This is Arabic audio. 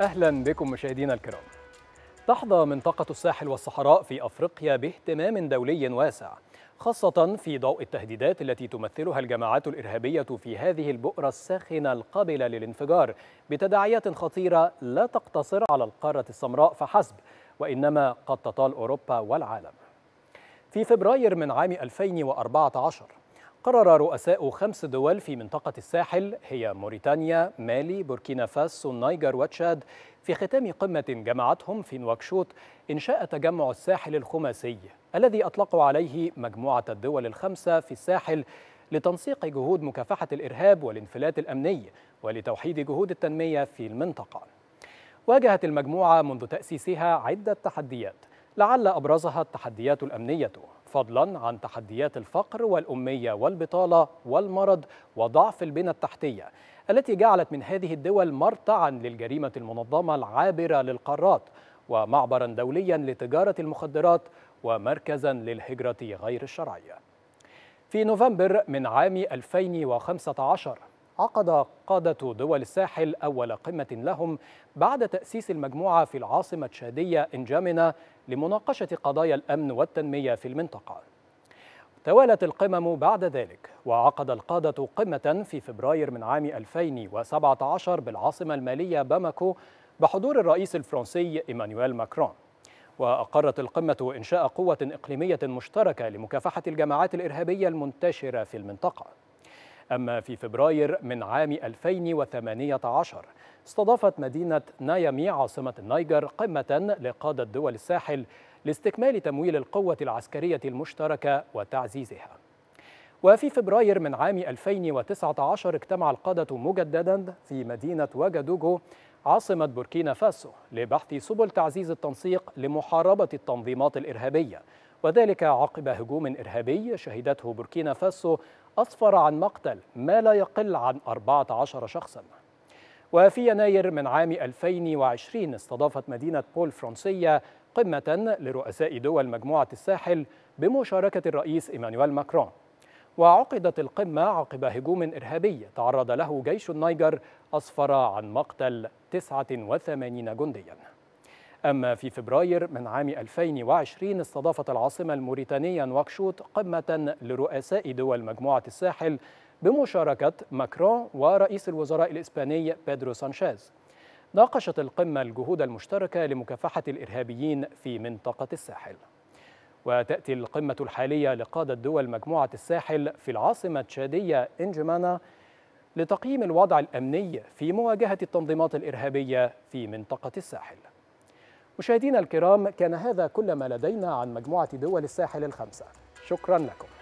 أهلا بكم مشاهدينا الكرام تحظى منطقة الساحل والصحراء في أفريقيا باهتمام دولي واسع خاصة في ضوء التهديدات التي تمثلها الجماعات الإرهابية في هذه البؤرة الساخنة القابلة للانفجار بتداعيات خطيرة لا تقتصر على القارة السمراء فحسب وإنما قد تطال أوروبا والعالم في فبراير من عام 2014 قرر رؤساء خمس دول في منطقة الساحل هي موريتانيا، مالي، بوركينا فاسو، النيجر وتشاد في ختام قمة جمعتهم في نواكشوط إنشاء تجمع الساحل الخماسي الذي أطلقوا عليه مجموعة الدول الخمسة في الساحل لتنسيق جهود مكافحة الإرهاب والانفلات الأمني ولتوحيد جهود التنمية في المنطقة. واجهت المجموعة منذ تأسيسها عدة تحديات لعل أبرزها التحديات الأمنية فضلا عن تحديات الفقر والأمية والبطالة والمرض وضعف البنى التحتية التي جعلت من هذه الدول مرتعا للجريمة المنظمة العابرة للقارات ومعبرا دوليا لتجارة المخدرات ومركزا للهجرة غير الشرعية في نوفمبر من عام 2015 عقد قادة دول الساحل أول قمة لهم بعد تأسيس المجموعة في العاصمة التشادية إنجامنا لمناقشة قضايا الأمن والتنمية في المنطقة توالت القمم بعد ذلك وعقد القادة قمة في فبراير من عام 2017 بالعاصمة المالية باماكو بحضور الرئيس الفرنسي إيمانويل ماكرون وأقرت القمة إنشاء قوة إقليمية مشتركة لمكافحة الجماعات الإرهابية المنتشرة في المنطقة أما في فبراير من عام 2018 استضافت مدينة نايامي عاصمة النيجر قمة لقادة دول الساحل لاستكمال تمويل القوة العسكرية المشتركة وتعزيزها وفي فبراير من عام 2019 اجتمع القادة مجددا في مدينة واجادوجو عاصمة بوركينا فاسو لبحث سبل تعزيز التنسيق لمحاربة التنظيمات الإرهابية وذلك عقب هجوم إرهابي شهدته بوركينا فاسو أسفر عن مقتل ما لا يقل عن 14 شخصاً وفي يناير من عام 2020 استضافت مدينة بول فرنسية قمة لرؤساء دول مجموعة الساحل بمشاركة الرئيس إيمانويل ماكرون وعقدت القمة عقب هجوم إرهابي تعرض له جيش النيجر أسفر عن مقتل 89 جندياً أما في فبراير من عام 2020 استضافت العاصمة الموريتانية نواكشوط قمة لرؤساء دول مجموعة الساحل بمشاركة ماكرون ورئيس الوزراء الإسباني بيدرو سانشيز ناقشت القمة الجهود المشتركة لمكافحة الإرهابيين في منطقة الساحل وتأتي القمة الحالية لقادة دول مجموعة الساحل في العاصمة التشادية إنجمانا لتقييم الوضع الأمني في مواجهة التنظيمات الإرهابية في منطقة الساحل مشاهدينا الكرام كان هذا كل ما لدينا عن مجموعة دول الساحل الخمسة شكرا لكم